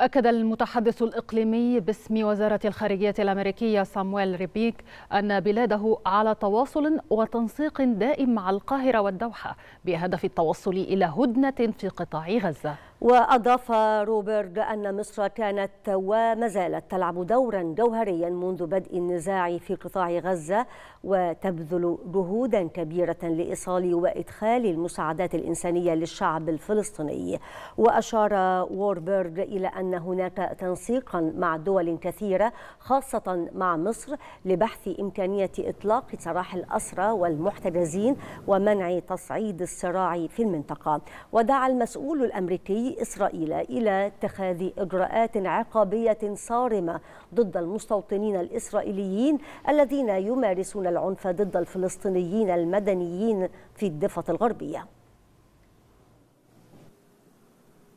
أكد المتحدث الإقليمي باسم وزارة الخارجية الأمريكية سامويل ريبيك أن بلاده على تواصل وتنسيق دائم مع القاهرة والدوحة بهدف التوصل إلى هدنة في قطاع غزة وأضاف روبرت أن مصر كانت وما زالت تلعب دورا جوهريا منذ بدء النزاع في قطاع غزة وتبذل جهودا كبيرة لإيصال وإدخال المساعدات الإنسانية للشعب الفلسطيني وأشار ووربرغ إلى أن هناك تنسيقا مع دول كثيرة خاصة مع مصر لبحث إمكانية إطلاق سراح الأسرى والمحتجزين ومنع تصعيد الصراع في المنطقة ودعا المسؤول الأمريكي إسرائيل إلى اتخاذ إجراءات عقابية صارمة ضد المستوطنين الإسرائيليين الذين يمارسون العنف ضد الفلسطينيين المدنيين في الضفة الغربية